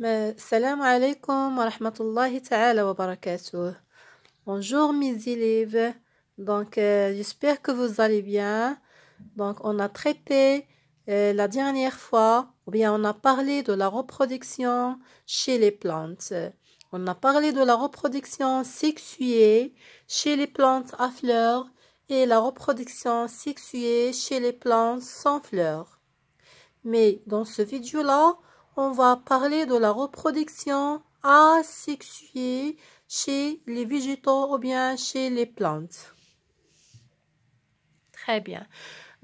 Salam alaikum wa rahmatullahi wa barakatuh. Bonjour mes élèves. Donc, euh, j'espère que vous allez bien. Donc, on a traité euh, la dernière fois, ou bien on a parlé de la reproduction chez les plantes. On a parlé de la reproduction sexuée chez les plantes à fleurs et la reproduction sexuée chez les plantes sans fleurs. Mais dans ce vidéo-là, on va parler de la reproduction asexuée chez les végétaux ou bien chez les plantes. Très bien.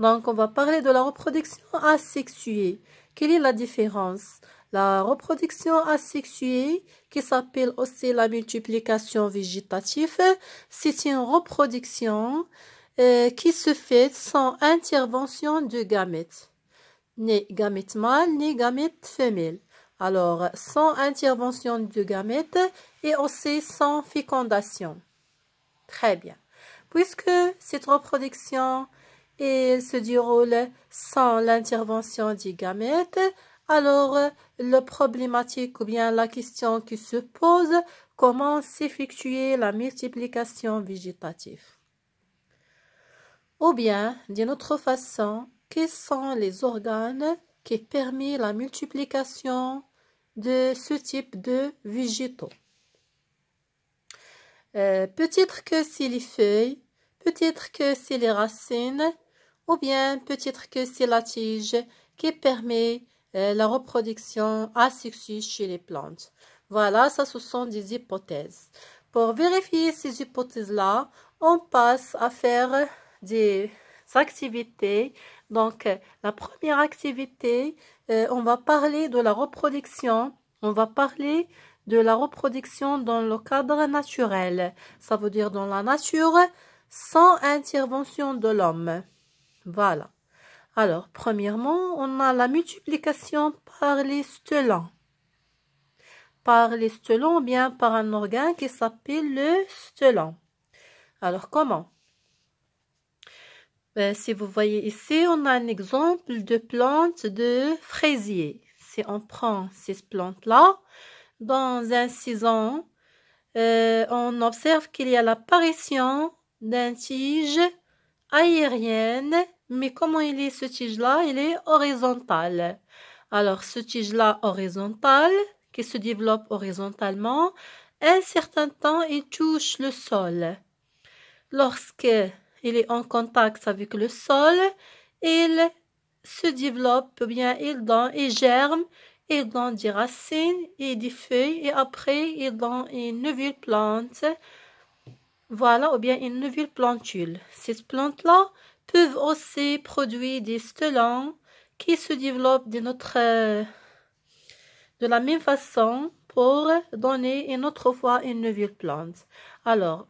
Donc, on va parler de la reproduction asexuée. Quelle est la différence La reproduction asexuée, qui s'appelle aussi la multiplication végétative, c'est une reproduction euh, qui se fait sans intervention de gamètes ni gamète mâle ni gamète femelle. Alors, sans intervention du gamète et aussi sans fécondation. Très bien. Puisque cette reproduction se déroule sans l'intervention du gamète, alors le problématique ou bien la question qui se pose, comment s'effectuer la multiplication végétative Ou bien, d'une autre façon, quels sont les organes qui permettent la multiplication de ce type de végétaux. Euh, peut-être que c'est les feuilles, peut-être que c'est les racines, ou bien peut-être que c'est la tige qui permet euh, la reproduction asexuée chez les plantes. Voilà, ça ce sont des hypothèses. Pour vérifier ces hypothèses-là, on passe à faire des activités donc, euh, la première activité, euh, on va parler de la reproduction. On va parler de la reproduction dans le cadre naturel. Ça veut dire dans la nature, sans intervention de l'homme. Voilà. Alors, premièrement, on a la multiplication par les stelons. Par les ou bien par un organe qui s'appelle le stelon. Alors, comment ben, si vous voyez ici, on a un exemple de plante de fraisier. Si on prend cette plante là dans un saison, euh, on observe qu'il y a l'apparition d'un tige aérienne, mais comment il est ce tige-là Il est horizontal. Alors, ce tige-là horizontal, qui se développe horizontalement, un certain temps, il touche le sol. Lorsque il est en contact avec le sol, il se développe bien, il donne, il germe, il donne des racines et des feuilles et après il donne une nouvelle plante. Voilà, ou bien une nouvelle plantule. Ces plantes-là peuvent aussi produire des stolons qui se développent de notre de la même façon pour donner une autre fois une nouvelle plante. Alors,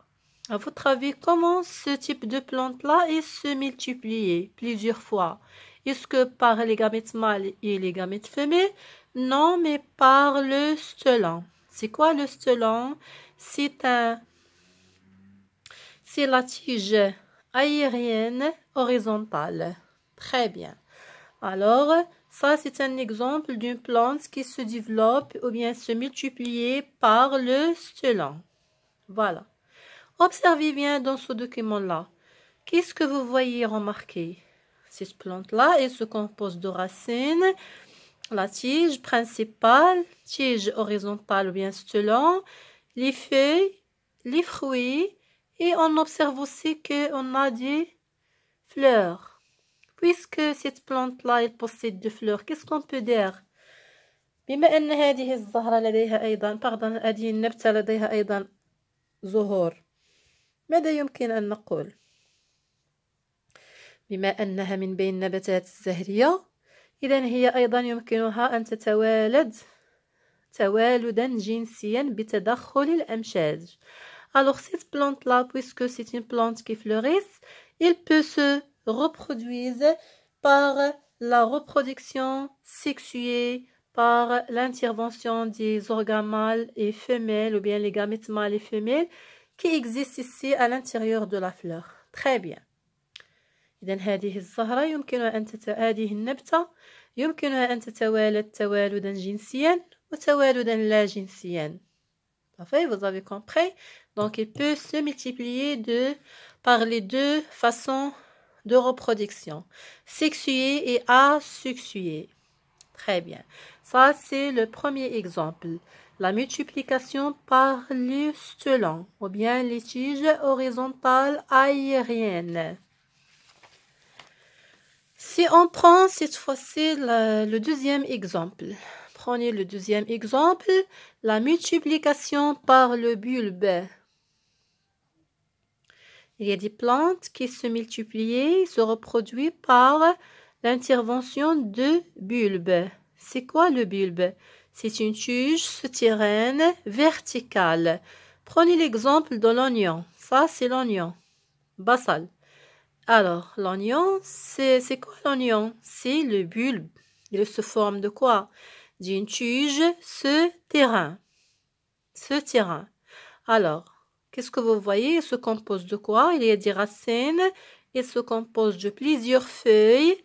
à votre avis, comment ce type de plante-là est se multiplié plusieurs fois Est-ce que par les gamètes mâles et les gamètes femelles Non, mais par le stolon. C'est quoi le stolon C'est un... C'est la tige aérienne horizontale. Très bien. Alors, ça, c'est un exemple d'une plante qui se développe ou bien se multiplie par le stolon. Voilà. Observez bien dans ce document-là. Qu'est-ce que vous voyez remarqué Cette plante-là, elle se compose de racines, la tige principale, tige horizontale ou bien long, les feuilles, les fruits, et on observe aussi qu'on a des fleurs. Puisque cette plante-là, elle possède des fleurs, qu'est-ce qu'on peut dire ماذا يمكن أن نقول؟ بما أنها من بين النباتات الزهرية إذا هي أيضا يمكنها أن تتوالد توالدا جنسيا بتدخل الأمشاج Alors cette plante là puisque c'est une plante qui fleurisse il peut se reproduire par la reproduction sexuée par l'intervention des organes mâles et femelles ou bien les gamètes mâles et femelles qui existe ici à l'intérieur de la fleur très bien هذه الزهرة يمكنها أن تت... هذه يمكنها أن تتوالد توالدا جنسيا وتوالدا لا جنسيا vous avez compris. Donc, il peut se multiplier de, par les deux façons de reproduction, sexuée et asexuée. Très bien. Ça, c'est le premier exemple la multiplication par l'ustulon ou bien les tiges horizontales aériennes. Si on prend cette fois-ci le, le, deuxième exemple, prenez le deuxième exemple, la multiplication par le bulbe. Il y a des plantes qui se multiplient, se reproduisent par l'intervention de bulbes. C'est quoi le bulbe c'est une tige souterraine verticale. Prenez l'exemple de l'oignon. Ça, c'est l'oignon. Basal. Alors, l'oignon, c'est quoi l'oignon C'est le bulbe. Il se forme de quoi D'une tige souterraine. Ce Alors, qu'est-ce que vous voyez Il se compose de quoi Il y a des racines. Il se compose de plusieurs feuilles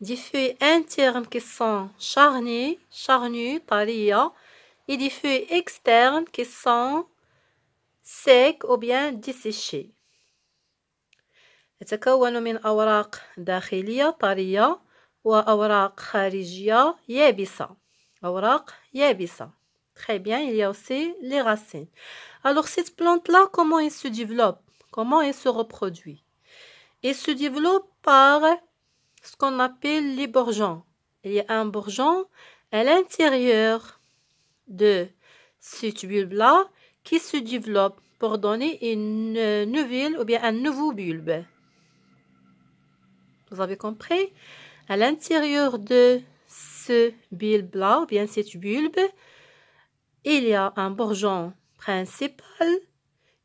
des feuilles internes qui sont charnues, charnues, taria, et des feuilles externes qui sont secs ou bien desséchées. يتكون من أوراق داخلية طرية وأوراق خارجية يابسة أوراق يابسة Très bien, il y a aussi les racines. Alors cette plante-là, comment elle se développe Comment elle se reproduit Elle se développe par ce qu'on appelle les bourgeons. Il y a un bourgeon à l'intérieur de cette bulbe-là qui se développe pour donner une euh, nouvelle ou bien un nouveau bulbe. Vous avez compris À l'intérieur de ce bulbe-là, ou bien cette bulbe, il y a un bourgeon principal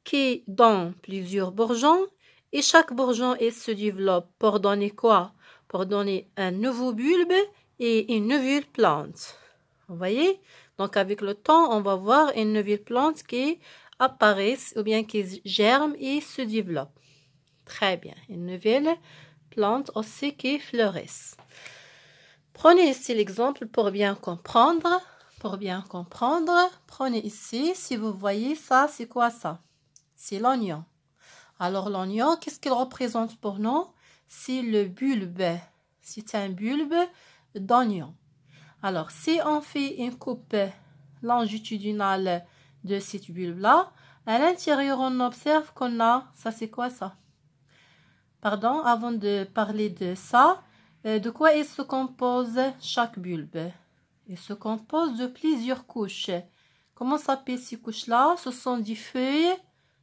qui donne plusieurs bourgeons et chaque bourgeon se développe pour donner quoi pour donner un nouveau bulbe et une nouvelle plante. Vous voyez Donc avec le temps, on va voir une nouvelle plante qui apparaît ou bien qui germe et se développe. Très bien. Une nouvelle plante aussi qui fleurisse. Prenez ici l'exemple pour bien comprendre. Pour bien comprendre, prenez ici, si vous voyez ça, c'est quoi ça C'est l'oignon. Alors l'oignon, qu'est-ce qu'il représente pour nous c'est le bulbe. C'est un bulbe d'oignon. Alors, si on fait une coupe longitudinale de cette bulbe-là, à l'intérieur, on observe qu'on a... Ça, c'est quoi ça Pardon, avant de parler de ça, euh, de quoi il se compose chaque bulbe Il se compose de plusieurs couches. Comment s'appellent ces couches-là Ce sont des feuilles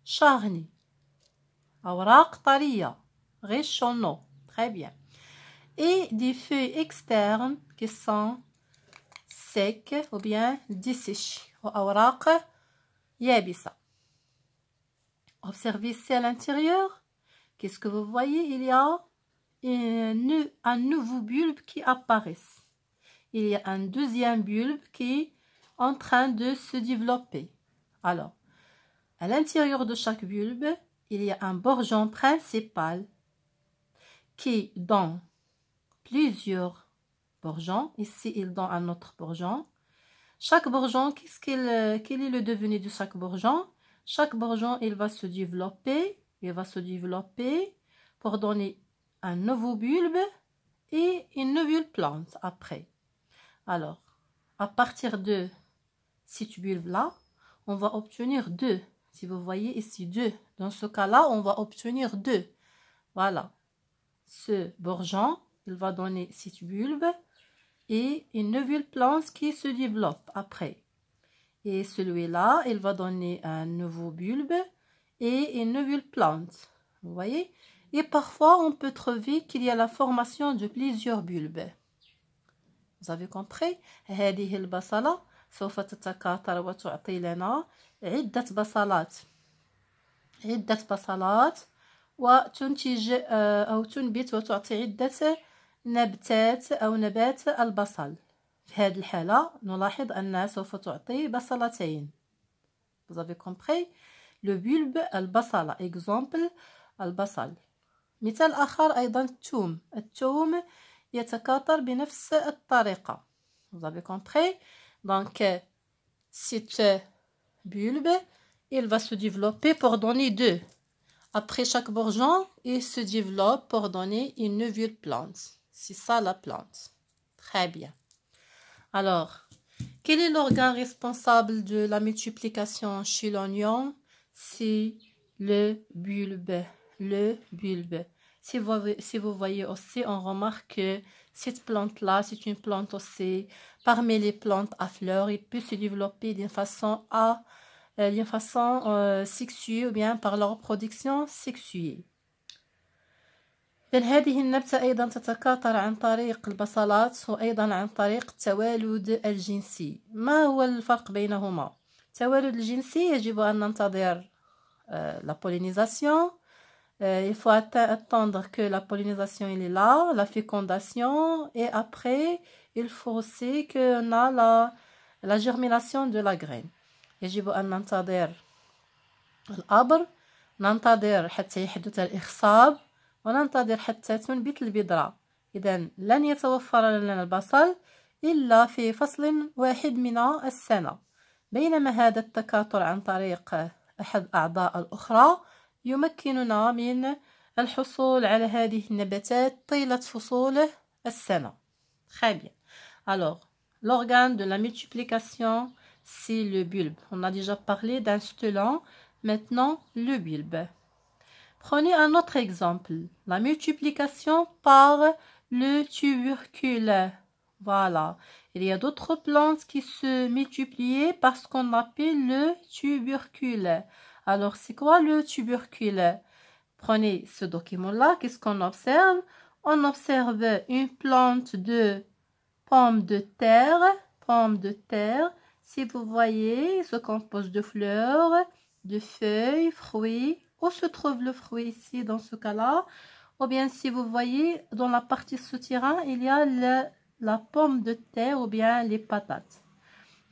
charnies. Réchonneau. Très bien. Et des feuilles externes qui sont secs ou bien desséchés. Observez ici à l'intérieur. Qu'est-ce que vous voyez Il y a un nouveau bulbe qui apparaît. Il y a un deuxième bulbe qui est en train de se développer. Alors, à l'intérieur de chaque bulbe, il y a un bourgeon principal qui dans plusieurs bourgeons, ici il donne un autre bourgeon, chaque bourgeon, qu'est-ce euh, quel est le devenu de chaque bourgeon Chaque bourgeon, il va se développer, il va se développer pour donner un nouveau bulbe et une nouvelle plante après. Alors, à partir de cette bulbe là on va obtenir deux. Si vous voyez ici deux, dans ce cas-là, on va obtenir deux. Voilà ce bourgeon, il va donner six bulbes et une nouvelle plante qui se développe après. Et celui-là, il va donner un nouveau bulbe et une nouvelle plante. Vous voyez Et parfois, on peut trouver qu'il y a la formation de plusieurs bulbes. Vous avez compris هذه سوف تتكاثر وتعطي لنا بصلات بصلات وتنتج آه، أو تنبت وتعطي عدة نبتات أو نبات البصل في هذه الحالة نلاحظ أنها سوف تعطي بصلتين vous avez compris le bulbe البصلة example البصل مثال آخر أيضا الثوم الثوم يتكاثر بنفس الطريقة vous avez compris donc cette bulbe il va se développer pour donner deux Après chaque bourgeon, il se développe pour donner une nouvelle plante. C'est ça la plante. Très bien. Alors, quel est l'organe responsable de la multiplication chez l'oignon C'est le bulbe. Le bulbe. Si vous, si vous, voyez aussi, on remarque que cette plante-là, c'est une plante aussi, parmi les plantes à fleurs, il peut se développer d'une façon à d'une euh, façon euh, sexuée ou bien par leur production sexuée. إذن هذه النبتة أيضا تتكاثر عن طريق البصلات وأيضا عن طريق التوالد الجنسي ما هو الفرق بينهما؟ التوالد الجنسي يجب أن ننتظر la pollinisation euh, il faut attendre que la pollinisation il est là, la fécondation, et après, il faut aussi qu'on a la, la germination de la graine. يجب أن ننتظر الأبر ننتظر حتى يحدث الإخصاب وننتظر حتى تنبت البذرة إذا لن يتوفر لنا البصل إلا في فصل واحد من السنة بينما هذا التكاثر عن طريق أحد الأعضاء الأخرى يمكننا من الحصول على هذه النباتات طيلة فصول السنة خابيا الوغ Alors, l'organe de la multiplication c'est le bulbe. On a déjà parlé d'un stellant, maintenant le bulbe. Prenez un autre exemple, la multiplication par le tubercule. Voilà, il y a d'autres plantes qui se multiplient par ce qu'on appelle le tubercule. Alors, c'est quoi le tubercule Prenez ce document-là, qu'est-ce qu'on observe On observe une plante de pomme de terre, pomme de terre, si vous voyez, il se compose de fleurs, de feuilles, fruits. Où se trouve le fruit ici dans ce cas-là Ou bien si vous voyez, dans la partie souterrain, il y a la pomme de terre ou bien les patates.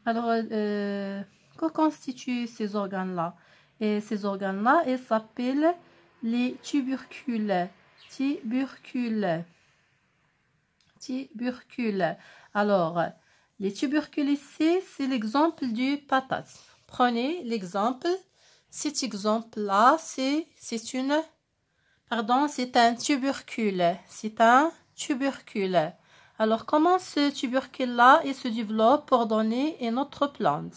Alors, euh, que constituent ces organes-là Et ces organes-là, ils s'appellent les tubercules. Tubercules. Tubercules. Alors, les ici c'est l'exemple du patate. Prenez l'exemple. Cet exemple-là, c'est une... Pardon, c'est un tubercule. C'est un tubercule. Alors, comment ce tubercule-là il se développe pour donner une autre plante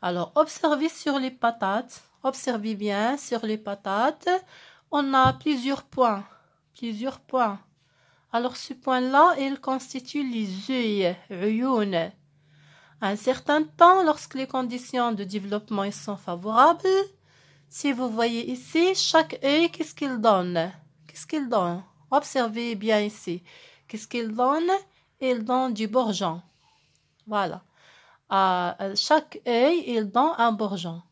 Alors, observez sur les patates. Observez bien sur les patates. On a plusieurs points. Plusieurs points. Alors ce point-là, il constitue les yeux, un certain temps, lorsque les conditions de développement sont favorables, si vous voyez ici, chaque œil, qu'est-ce qu'il donne Qu'est-ce qu'il donne Observez bien ici. Qu'est-ce qu'il donne Il donne du bourgeon. Voilà. À chaque œil, il donne un bourgeon.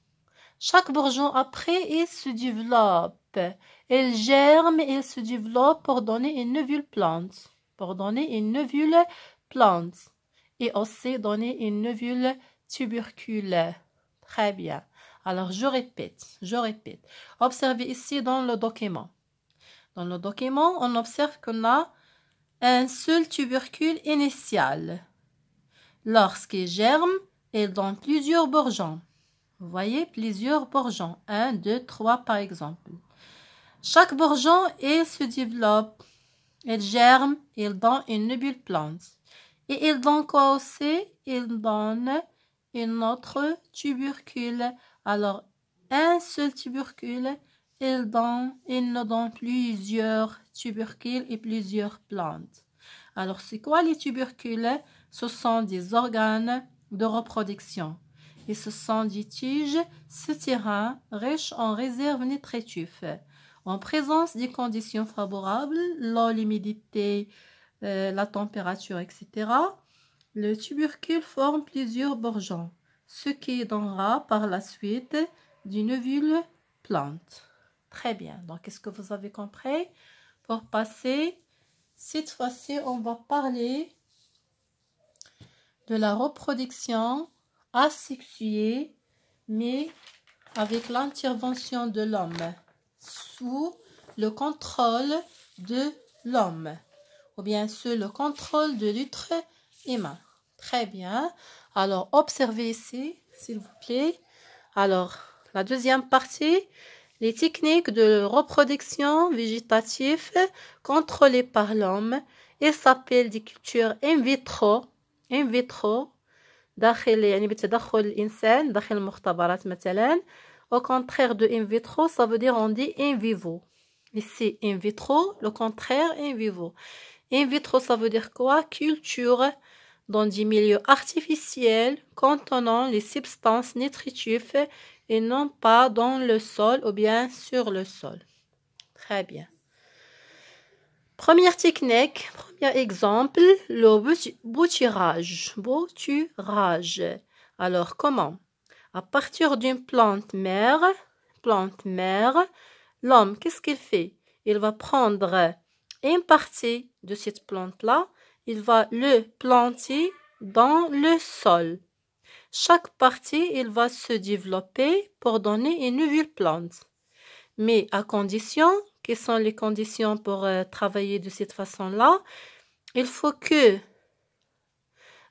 Chaque bourgeon après, il se développe. Elle germe, et se développe pour donner une nouvelle plante. Pour donner une nouvelle plante. Et aussi donner une nouvelle tubercule. Très bien. Alors, je répète, je répète. Observez ici dans le document. Dans le document, on observe qu'on a un seul tubercule initial. Lorsqu'il germe, il donne plusieurs bourgeons. Vous voyez, plusieurs bourgeons. Un, deux, trois, par exemple. Chaque bourgeon il se développe, il germe, il donne une nouvelle plante. Et il donne aussi, il donne une autre tubercule. Alors, un seul tubercule, il, donne, il ne donne plusieurs tubercules et plusieurs plantes. Alors, c'est quoi les tubercules? Ce sont des organes de reproduction. Et ce sont des tiges souterraines riches en réserves nutritives. En présence des conditions favorables, l'eau, l'humidité, euh, la température, etc., le tubercule forme plusieurs bourgeons, ce qui donnera par la suite d'une ovule plante. Très bien, donc est-ce que vous avez compris Pour passer, cette fois-ci, on va parler de la reproduction asexuée, mais avec l'intervention de l'homme sous le contrôle de l'homme ou bien sous le contrôle de l'être humain. Très bien. Alors, observez ici, s'il vous plaît. Alors, la deuxième partie, les techniques de reproduction végétative contrôlées par l'homme et s'appellent des cultures in vitro, in vitro, داخل يعني بتدخل الإنسان داخل المختبرات مثلا au contraire de in vitro, ça veut dire on dit in vivo. Ici, in vitro, le contraire, in vivo. In vitro, ça veut dire quoi Culture dans des milieux artificiels contenant les substances nutritives et non pas dans le sol ou bien sur le sol. Très bien. Première technique, premier exemple, le bouturage. Alors, comment à partir d'une plante mère, plante mère, l'homme, qu'est-ce qu'il fait Il va prendre une partie de cette plante-là, il va le planter dans le sol. Chaque partie, il va se développer pour donner une nouvelle plante. Mais à condition, quelles sont les conditions pour euh, travailler de cette façon-là Il faut que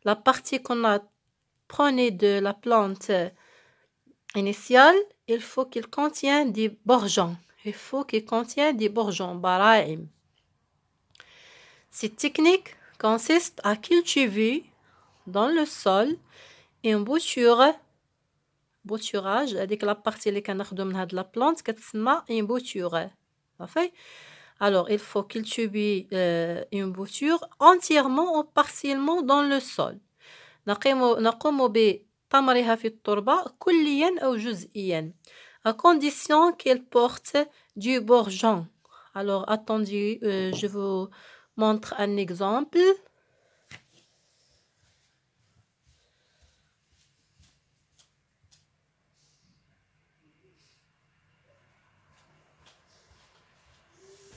la partie qu'on a prenée de la plante initial, il faut qu'il contienne des bourgeons. Il faut qu'il contienne des bourgeons, baraim. Cette technique consiste à cultiver dans le sol une bouture bouturage, que la partie les canards de la plante est une bouture. Alors, il faut cultiver euh, une bouture entièrement ou partiellement dans le sol. في التربة ou أو à condition qu'elle porte du bourgeon alors attendez euh, je vous montre un exemple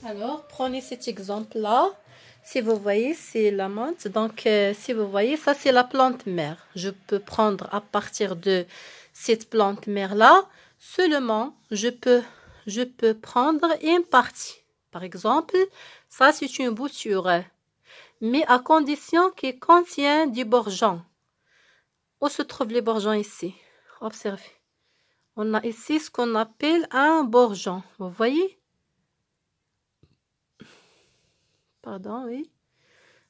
Alors, prenez cet exemple-là si vous voyez c'est la menthe donc euh, si vous voyez ça c'est la plante mère je peux prendre à partir de cette plante mère là seulement je peux je peux prendre une partie par exemple ça c'est une bouture mais à condition qu'il contient du bourgeon où se trouvent les bourgeons ici observez on a ici ce qu'on appelle un bourgeon vous voyez Pardon, oui.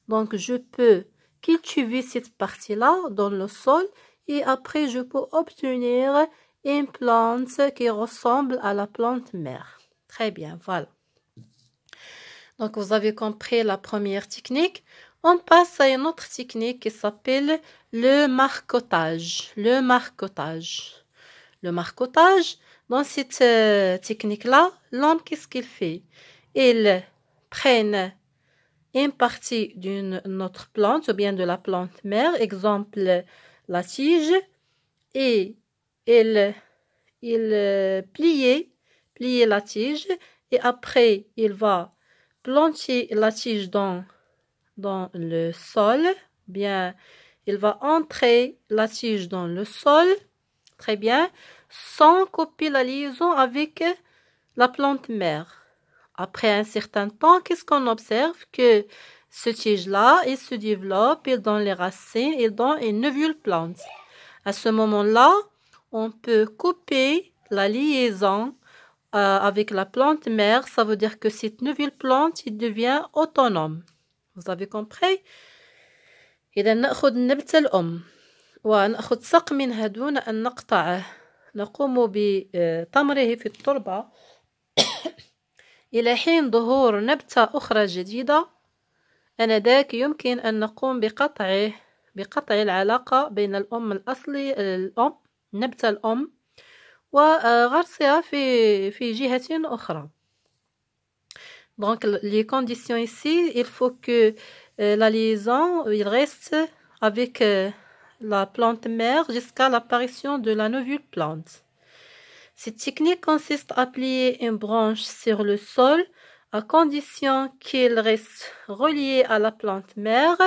Donc, je peux cultiver cette partie-là dans le sol et après, je peux obtenir une plante qui ressemble à la plante mère. Très bien, voilà. Donc, vous avez compris la première technique. On passe à une autre technique qui s'appelle le marcotage. Le marcotage. Le marcotage, dans cette euh, technique-là, l'homme, qu'est-ce qu'il fait Il prenne partie d'une autre plante ou bien de la plante mère, exemple la tige, et il, il euh, pliait, pliait la tige et après il va planter la tige dans, dans le sol, bien il va entrer la tige dans le sol, très bien, sans copier la liaison avec la plante mère. Après un certain temps, qu'est-ce qu'on observe Que ce tige-là, il se développe, il donne les racines, et donne une nouvelle plante. À ce moment-là, on peut couper la liaison euh, avec la plante mère. Ça veut dire que cette nouvelle plante, il devient autonome. Vous avez compris إذا نأخذ الأم ونأخذ on منها دون أن نقطعه نقوم dans في التربة إلى حين ظهور نبتة أخرى جديدة أنذاك يمكن أن نقوم بقطعه بقطع العلاقة بين الأم الأصلي الأم نبتة الأم وغرسها في في جهة أخرى دونك لي كونديسيون ici il faut que euh, la liaison il reste avec euh, la plante mère jusqu'à l'apparition de la nouvelle plante Cette technique consiste à plier une branche sur le sol à condition qu'elle reste reliée à la plante mère.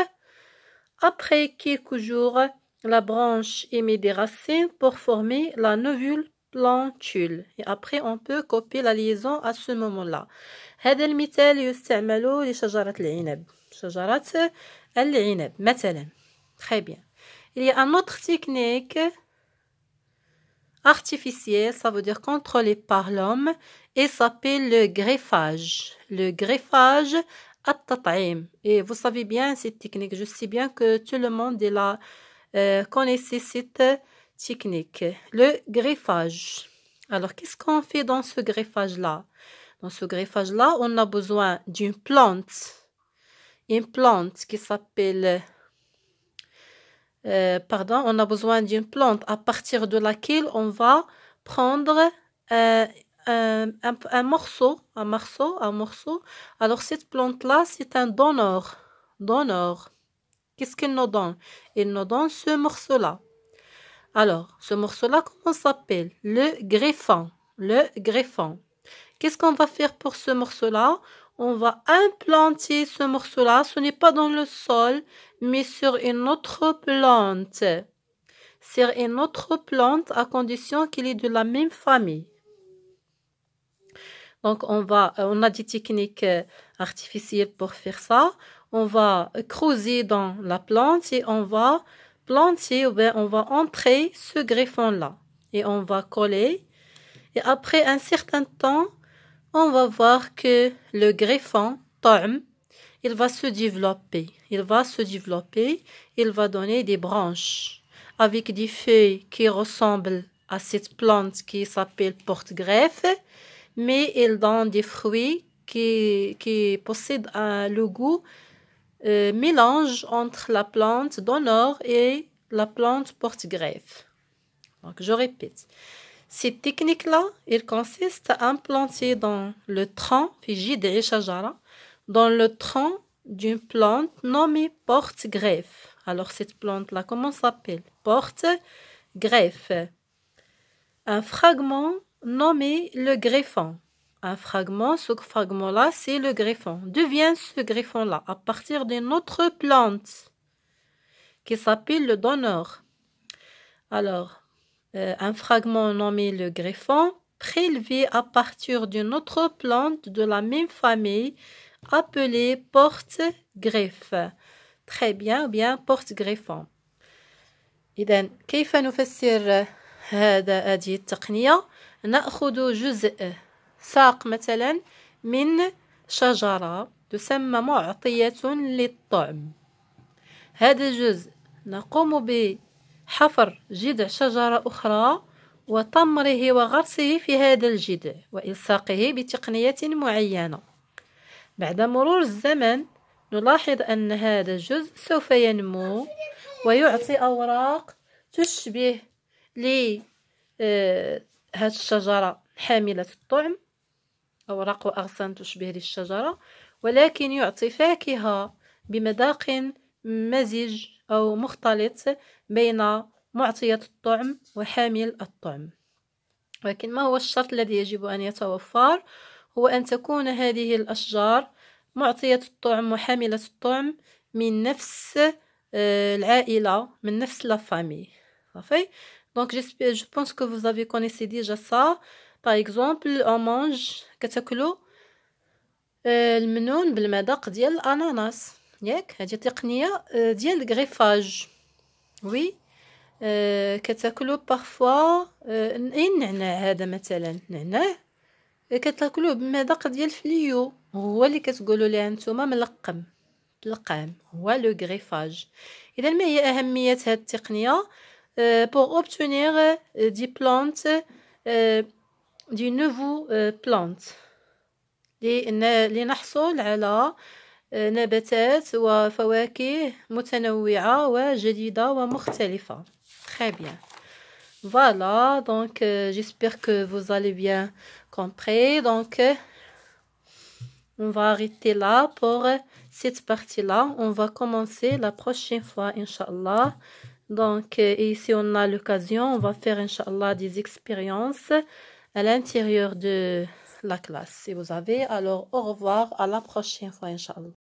Après quelques jours, la branche émet des racines pour former la novule plantule. Et après, on peut copier la liaison à ce moment-là. Très bien. Il y a une autre technique Artificiel, ça veut dire contrôlé par l'homme, et s'appelle le greffage. Le greffage et vous savez bien cette technique. Je sais bien que tout le monde est euh, connaissait cette technique. Le greffage. Alors, qu'est-ce qu'on fait dans ce greffage-là Dans ce greffage-là, on a besoin d'une plante. Une plante qui s'appelle euh, pardon, on a besoin d'une plante à partir de laquelle on va prendre euh, un, morceau, un morceau, un morceau. Alors cette plante-là, c'est un donneur, donneur. Qu'est-ce qu'il nous donne Il nous donne ce morceau-là. Alors, ce morceau-là, comment s'appelle Le greffon. Le greffon. Qu'est-ce qu'on va faire pour ce morceau-là On va implanter ce morceau-là. Ce n'est pas dans le sol, mais sur une autre plante. Sur une autre plante à condition qu'il est de la même famille. Donc on va, euh, on a des techniques euh, artificielles pour faire ça. On va creuser dans la plante et on va planter, on va entrer ce greffon là et on va coller. Et après un certain temps, on va voir que le greffon, tombe il va se développer. Il va se développer, il va donner des branches avec des feuilles qui ressemblent à cette plante qui s'appelle porte-greffe, mais il donne des fruits qui, qui possèdent un, le goût euh, mélange entre la plante d'honneur et la plante porte-greffe. Donc, je répète. Cette technique-là, elle consiste à implanter dans le tronc, Fiji de dans le tronc d'une plante nommée porte-greffe. Alors, cette plante-là, comment s'appelle Porte-greffe. Un fragment nommé le greffon. Un fragment, ce fragment-là, c'est le greffon. Devient ce greffon-là à partir d'une autre plante qui s'appelle le donneur. Alors, euh, un fragment nommé le greffon, prélevé à partir d'une autre plante de la même famille Rappelez porte-greffe. Très bien, ou bien porte-greffon. إذا كيف نفسر هذا هذه التقنية نأخذ جزء ساق مثلا من شجرة تسمى معطية للطعم هذا الجزء نقوم بحفر جذع شجرة أخرى وطمره وغرسه في هذا الجذع وإلصاقه بتقنية معينة بعد مرور الزمن نلاحظ أن هذا الجزء سوف ينمو ويعطي أوراق تشبه لهذه آه، الشجرة حاملة الطعم أوراق وأغصان تشبه للشجرة ولكن يعطي فاكهة بمذاق مزج أو مختلط بين معطية الطعم وحامل الطعم ولكن ما هو الشرط الذي يجب أن يتوفر هو أن تكون هذه الأشجار معطية الطعم وحاملة الطعم من نفس آه، العائلة من نفس لافامي صافي دونك جو بونس كو فوز افي كونيسي ديجا سا باغ اكزومبل مونج كتاكلو آه، المنون بالمذاق ديال الاناناس ياك هادي تقنيه آه، ديال كغيفاج وي كتاكلو بارفوا النعناع هذا مثلا نعناع إيه، كتاكلوه بمذاق ديال الفليو هو اللي كتقولوا ليه نتوما ملقم القام هو لو غريفاج اذا ما هي اهميه هذه التقنيه بور اوبتونير دي بلانت دي نوفو بلانت لنحصل على إيه، نباتات وفواكه متنوعه وجديده ومختلفه très bien Voilà, donc euh, j'espère que vous allez compris. Donc, euh, on va arrêter là pour euh, cette partie-là. On va commencer la prochaine fois, Inch'Allah. Donc, ici, euh, on a l'occasion, on va faire, Inch'Allah, des expériences à l'intérieur de la classe, si vous avez. Alors, au revoir, à la prochaine fois, Inch'Allah.